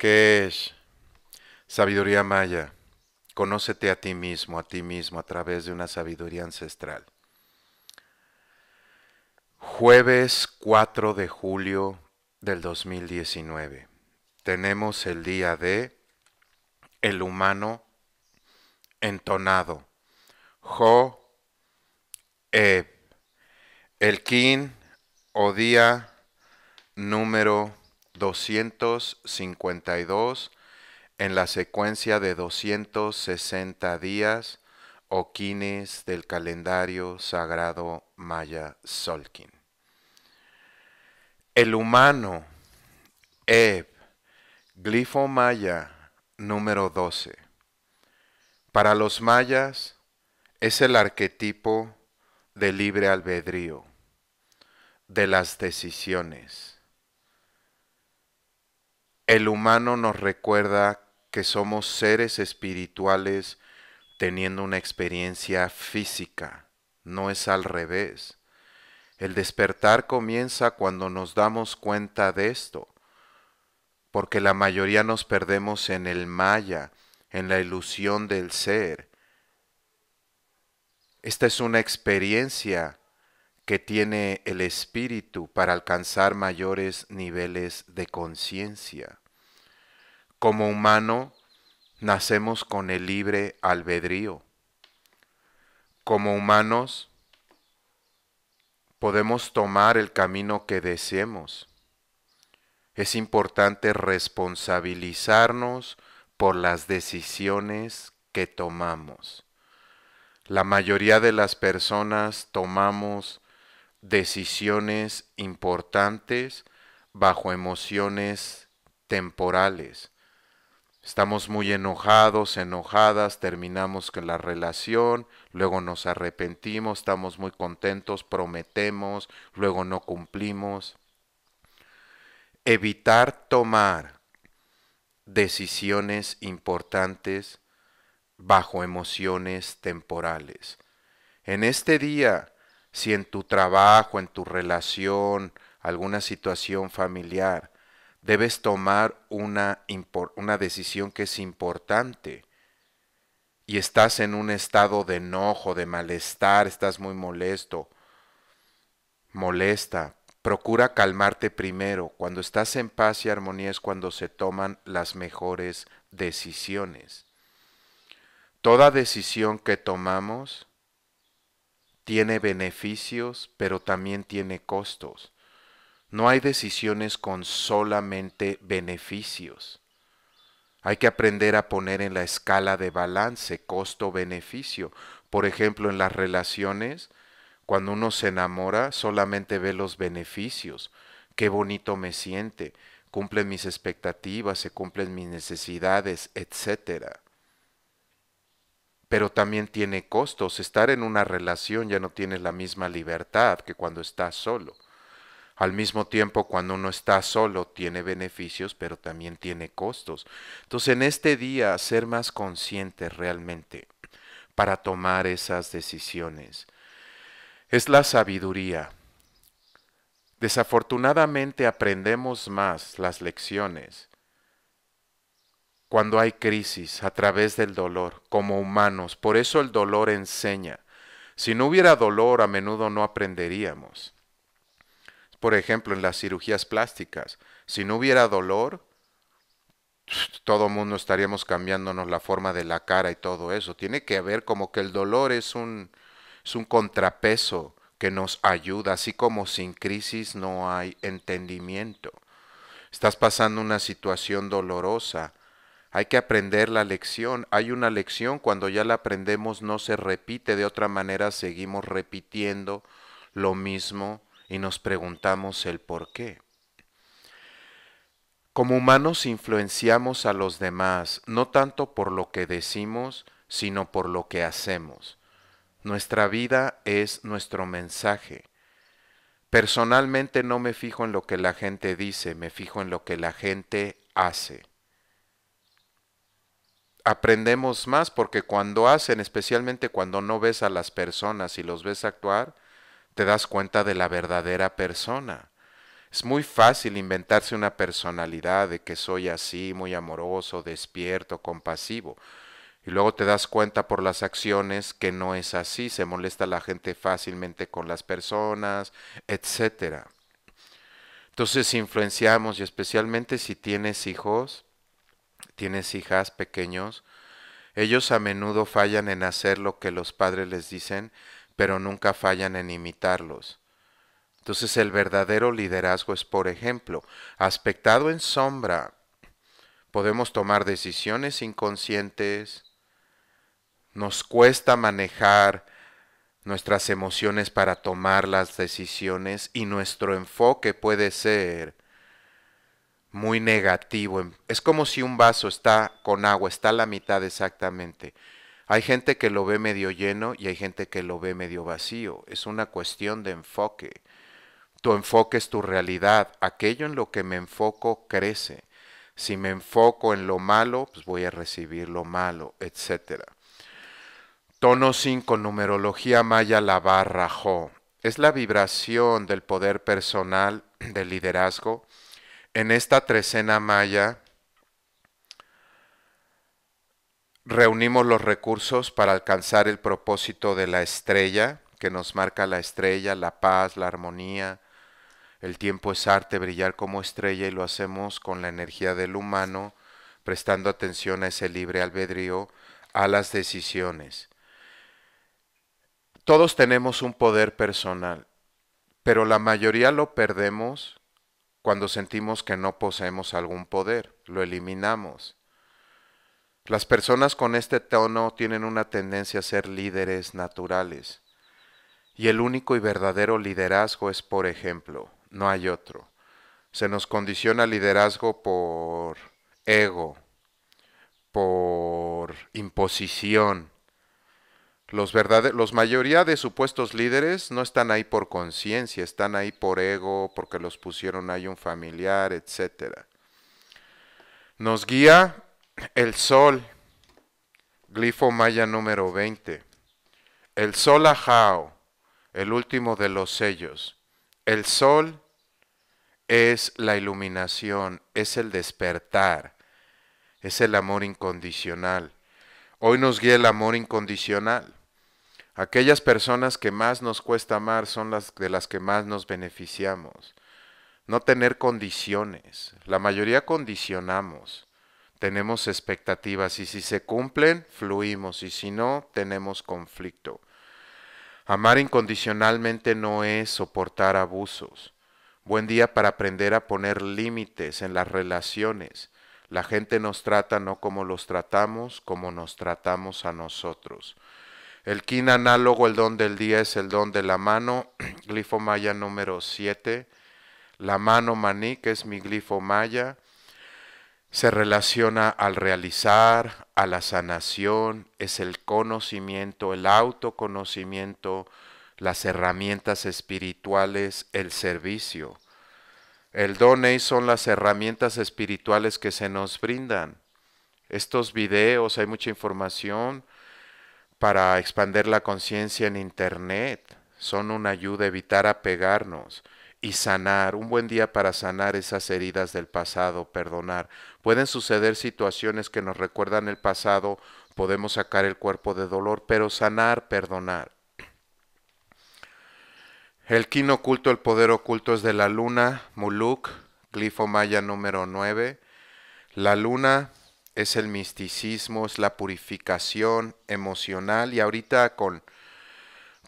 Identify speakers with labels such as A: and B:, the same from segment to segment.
A: es sabiduría maya, conócete a ti mismo, a ti mismo, a través de una sabiduría ancestral. Jueves 4 de julio del 2019. Tenemos el día de el humano entonado. Jo, Eb, el kin o día número 252 en la secuencia de 260 días o quines del calendario sagrado maya Solkin. El humano, Eb, glifo maya número 12. Para los mayas es el arquetipo de libre albedrío, de las decisiones el humano nos recuerda que somos seres espirituales teniendo una experiencia física, no es al revés. El despertar comienza cuando nos damos cuenta de esto, porque la mayoría nos perdemos en el maya, en la ilusión del ser. Esta es una experiencia que tiene el espíritu para alcanzar mayores niveles de conciencia como humano nacemos con el libre albedrío. Como humanos podemos tomar el camino que deseemos. Es importante responsabilizarnos por las decisiones que tomamos. La mayoría de las personas tomamos decisiones importantes bajo emociones temporales Estamos muy enojados, enojadas, terminamos con la relación, luego nos arrepentimos, estamos muy contentos, prometemos, luego no cumplimos. Evitar tomar decisiones importantes bajo emociones temporales. En este día, si en tu trabajo, en tu relación, alguna situación familiar, debes tomar una, una decisión que es importante y estás en un estado de enojo, de malestar, estás muy molesto, molesta, procura calmarte primero. Cuando estás en paz y armonía es cuando se toman las mejores decisiones. Toda decisión que tomamos tiene beneficios, pero también tiene costos. No hay decisiones con solamente beneficios. Hay que aprender a poner en la escala de balance costo-beneficio. Por ejemplo, en las relaciones, cuando uno se enamora, solamente ve los beneficios. Qué bonito me siente, cumplen mis expectativas, se cumplen mis necesidades, etcétera pero también tiene costos. Estar en una relación ya no tienes la misma libertad que cuando estás solo. Al mismo tiempo, cuando uno está solo, tiene beneficios, pero también tiene costos. Entonces, en este día, ser más consciente realmente para tomar esas decisiones. Es la sabiduría. Desafortunadamente aprendemos más las lecciones cuando hay crisis a través del dolor, como humanos. Por eso el dolor enseña. Si no hubiera dolor, a menudo no aprenderíamos. Por ejemplo, en las cirugías plásticas, si no hubiera dolor, todo mundo estaríamos cambiándonos la forma de la cara y todo eso. Tiene que haber como que el dolor es un, es un contrapeso que nos ayuda, así como sin crisis no hay entendimiento. Estás pasando una situación dolorosa, hay que aprender la lección. Hay una lección, cuando ya la aprendemos no se repite, de otra manera seguimos repitiendo lo mismo y nos preguntamos el por qué. Como humanos influenciamos a los demás no tanto por lo que decimos, sino por lo que hacemos. Nuestra vida es nuestro mensaje. Personalmente no me fijo en lo que la gente dice, me fijo en lo que la gente hace. Aprendemos más porque cuando hacen, especialmente cuando no ves a las personas y los ves actuar, te das cuenta de la verdadera persona. Es muy fácil inventarse una personalidad de que soy así, muy amoroso, despierto, compasivo. Y luego te das cuenta por las acciones que no es así, se molesta la gente fácilmente con las personas, etc. Entonces influenciamos y especialmente si tienes hijos, tienes hijas pequeños, ellos a menudo fallan en hacer lo que los padres les dicen pero nunca fallan en imitarlos. Entonces el verdadero liderazgo es, por ejemplo, aspectado en sombra. Podemos tomar decisiones inconscientes, nos cuesta manejar nuestras emociones para tomar las decisiones y nuestro enfoque puede ser muy negativo. Es como si un vaso está con agua, está a la mitad exactamente hay gente que lo ve medio lleno y hay gente que lo ve medio vacío. Es una cuestión de enfoque. Tu enfoque es tu realidad. Aquello en lo que me enfoco crece. Si me enfoco en lo malo, pues voy a recibir lo malo, etc. Tono 5, numerología maya la barra jo. Es la vibración del poder personal, del liderazgo. En esta trecena maya, reunimos los recursos para alcanzar el propósito de la estrella, que nos marca la estrella, la paz, la armonía. El tiempo es arte, brillar como estrella y lo hacemos con la energía del humano, prestando atención a ese libre albedrío, a las decisiones. Todos tenemos un poder personal, pero la mayoría lo perdemos cuando sentimos que no poseemos algún poder, lo eliminamos. Las personas con este tono tienen una tendencia a ser líderes naturales. Y el único y verdadero liderazgo es por ejemplo, no hay otro. Se nos condiciona liderazgo por ego, por imposición. Los, verdaderos, los mayoría de supuestos líderes no están ahí por conciencia, están ahí por ego, porque los pusieron ahí un familiar, etc. Nos guía el sol, glifo maya número 20. El sol ajao, el último de los sellos. El sol es la iluminación, es el despertar, es el amor incondicional. Hoy nos guía el amor incondicional. Aquellas personas que más nos cuesta amar son las de las que más nos beneficiamos. No tener condiciones. La mayoría condicionamos tenemos expectativas y si se cumplen, fluimos y si no, tenemos conflicto. Amar incondicionalmente no es soportar abusos. Buen día para aprender a poner límites en las relaciones. La gente nos trata no como los tratamos, como nos tratamos a nosotros. El kin análogo, el don del día es el don de la mano, glifo maya número 7. La mano maní, que es mi glifo maya se relaciona al realizar, a la sanación, es el conocimiento, el autoconocimiento, las herramientas espirituales, el servicio. El dones son las herramientas espirituales que se nos brindan. Estos videos, hay mucha información para expandir la conciencia en Internet, son una ayuda a evitar apegarnos y sanar, un buen día para sanar esas heridas del pasado, perdonar. Pueden suceder situaciones que nos recuerdan el pasado, podemos sacar el cuerpo de dolor, pero sanar, perdonar. El kin oculto, el poder oculto es de la luna, Muluk, glifo maya número 9. La luna es el misticismo, es la purificación emocional y ahorita con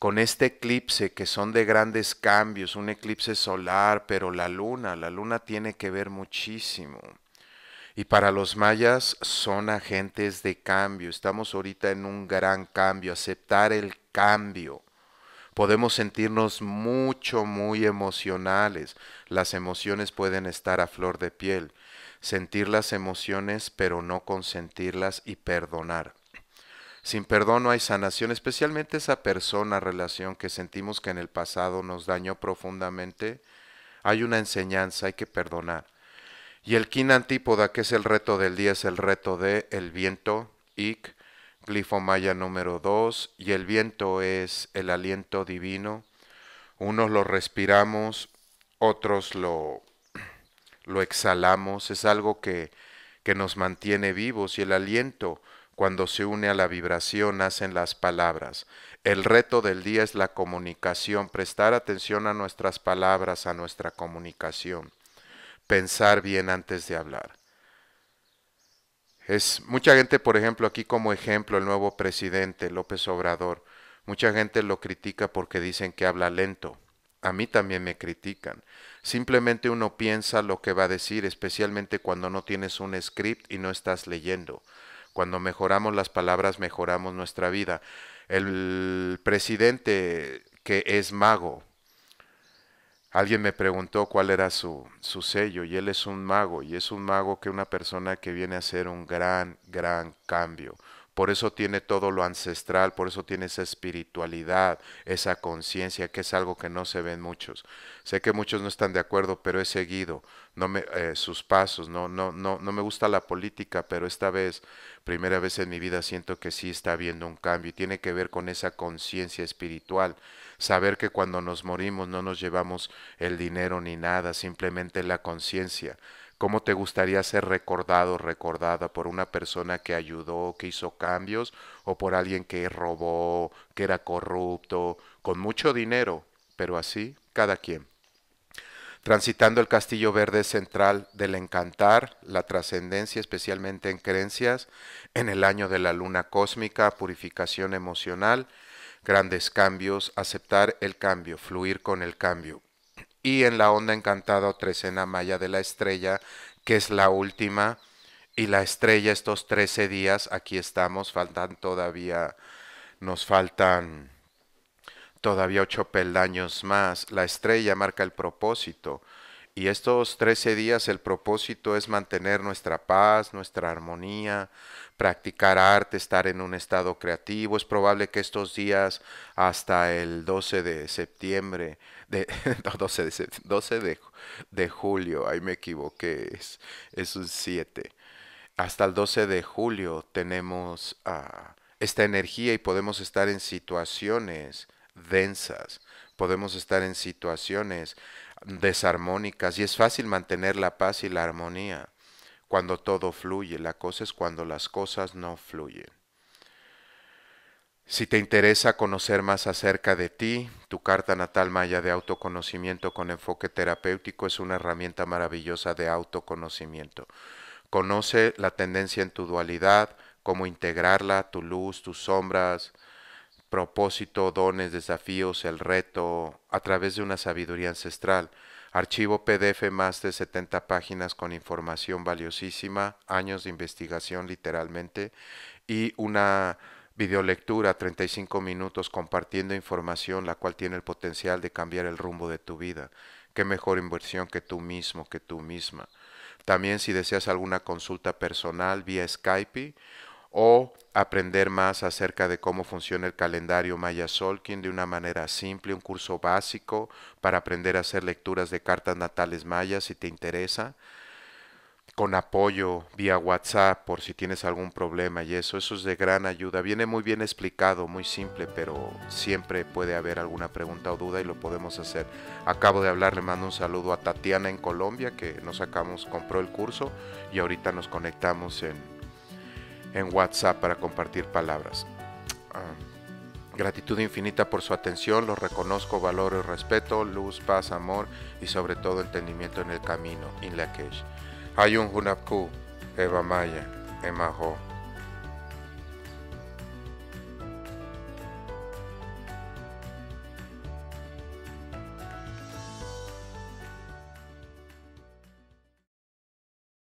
A: con este eclipse que son de grandes cambios, un eclipse solar, pero la luna, la luna tiene que ver muchísimo. Y para los mayas son agentes de cambio, estamos ahorita en un gran cambio, aceptar el cambio. Podemos sentirnos mucho, muy emocionales. Las emociones pueden estar a flor de piel. Sentir las emociones, pero no consentirlas y perdonar. Sin perdón no hay sanación, especialmente esa persona, relación que sentimos que en el pasado nos dañó profundamente. Hay una enseñanza, hay que perdonar. Y el kin antípoda, que es el reto del día, es el reto de el viento, ik, glifo maya número dos. y el viento es el aliento divino. Unos lo respiramos, otros lo, lo exhalamos, es algo que, que nos mantiene vivos, y el aliento cuando se une a la vibración nacen las palabras. El reto del día es la comunicación, prestar atención a nuestras palabras, a nuestra comunicación. Pensar bien antes de hablar. Es mucha gente, por ejemplo, aquí como ejemplo el nuevo presidente López Obrador. Mucha gente lo critica porque dicen que habla lento. A mí también me critican. Simplemente uno piensa lo que va a decir, especialmente cuando no tienes un script y no estás leyendo. Cuando mejoramos las palabras, mejoramos nuestra vida. El presidente que es mago, alguien me preguntó cuál era su, su sello y él es un mago y es un mago que una persona que viene a hacer un gran, gran cambio. Por eso tiene todo lo ancestral, por eso tiene esa espiritualidad, esa conciencia, que es algo que no se ve en muchos. Sé que muchos no están de acuerdo, pero he seguido eh, sus pasos. No, no, no, no me gusta la política, pero esta vez, primera vez en mi vida, siento que sí está habiendo un cambio y tiene que ver con esa conciencia espiritual. Saber que cuando nos morimos no nos llevamos el dinero ni nada, simplemente la conciencia. ¿Cómo te gustaría ser recordado, recordada por una persona que ayudó, que hizo cambios, o por alguien que robó, que era corrupto, con mucho dinero? Pero así, cada quien. Transitando el castillo verde central del encantar, la trascendencia, especialmente en creencias, en el año de la luna cósmica, purificación emocional, grandes cambios, aceptar el cambio, fluir con el cambio y en la onda encantada o trecena maya de la estrella, que es la última, y la estrella estos 13 días, aquí estamos, faltan todavía, nos faltan todavía ocho peldaños más, la estrella marca el propósito, y estos 13 días el propósito es mantener nuestra paz, nuestra armonía, practicar arte, estar en un estado creativo. Es probable que estos días hasta el 12 de septiembre de, 12, de, julio, ahí me equivoqué, es, es un 7. Hasta el 12 de julio tenemos ah, esta energía y podemos estar en situaciones densas, podemos estar en situaciones desarmónicas y es fácil mantener la paz y la armonía cuando todo fluye. La cosa es cuando las cosas no fluyen. Si te interesa conocer más acerca de ti, tu carta natal maya de autoconocimiento con enfoque terapéutico es una herramienta maravillosa de autoconocimiento. Conoce la tendencia en tu dualidad, cómo integrarla, tu luz, tus sombras, propósito, dones, desafíos, el reto, a través de una sabiduría ancestral. Archivo PDF más de 70 páginas con información valiosísima, años de investigación literalmente y una videolectura, 35 minutos compartiendo información la cual tiene el potencial de cambiar el rumbo de tu vida. Qué mejor inversión que tú mismo, que tú misma. También si deseas alguna consulta personal vía Skype o aprender más acerca de cómo funciona el calendario Maya Solkin de una manera simple, un curso básico para aprender a hacer lecturas de cartas natales mayas si te interesa con apoyo vía WhatsApp por si tienes algún problema y eso, eso es de gran ayuda. Viene muy bien explicado, muy simple, pero siempre puede haber alguna pregunta o duda y lo podemos hacer. Acabo de hablar, le mando un saludo a Tatiana en Colombia que nos sacamos, compró el curso y ahorita nos conectamos en, WhatsApp para compartir palabras. Ah, gratitud infinita por su atención, los reconozco, valoro y respeto, luz, paz, amor y sobre todo entendimiento en el camino, in la Hay un hunapku, Eva Maya, Emaho.